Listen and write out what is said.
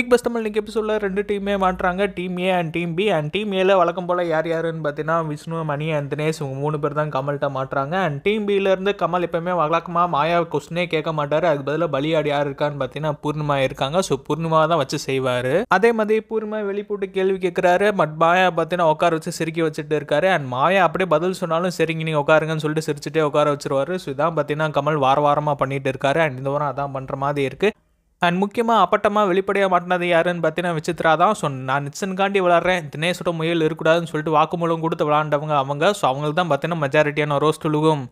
big bus Tamil இன்றைக்கி எபிசோடில் ரெண்டு டீமே மாட்டுறாங்க team A and team B and team ஏல வழக்கம் போல் யார் யாருன்னு பார்த்தீங்கன்னா விஷ்ணு மணி அண்ட் தினேஷ் இவங்க மூணு பேர் தான் கமல்கிட்ட மாட்டுறாங்க அண்ட் டீம் பியிலேருந்து கமல் எப்போயுமே வழக்கமாக மாயா கொஸ்டினே கேட்க மாட்டார் அதுக்கு பதிலாக பலியாடு யார் இருக்கான்னு பார்த்தீங்கன்னா பூர்ணிமா இருக்காங்க ஸோ பூர்ணிமா தான் வச்சு செய்வார் அதே மாதிரி பூர்ணிமா வெளிப்போட்டு கேள்வி கேட்குறாரு பட் மாயா பார்த்தீங்கன்னா உட்கார வச்சு சிரிக்கி வச்சுட்டு இருக்காரு அண்ட் மாயா அப்படியே பதில் சொன்னாலும் சரிங்க நீங்கள் உட்காருங்கன்னு சொல்லிட்டு சிரிச்சுட்டே உட்கார வச்சிருவாரு ஸோ இதான் பார்த்தீங்கன்னா கமல் வார வாரமாக பண்ணிட்டு இருக்காரு அண்ட் இந்த வாரம் அதான் பண்ணுற மாதிரி இருக்குது அண்ட் முக்கியமாக அப்பட்டமாக வெளிப்படையாக மாட்டினது யாருன்னு பார்த்தீங்கன்னா விசித்ரா தான் ஸோ நான் நிச்சன்காண்டி விளாட்றேன் தினேஷோட முயல் இருக்கக்கூடாதுன்னு சொல்லிட்டு வாக்குமூலம் கொடுத்து விளாண்டவங்க அவங்க ஸோ அவங்களுக்கு தான் பார்த்தீங்கன்னா மெஜாரிட்டியான ரோஸ் துழுகும்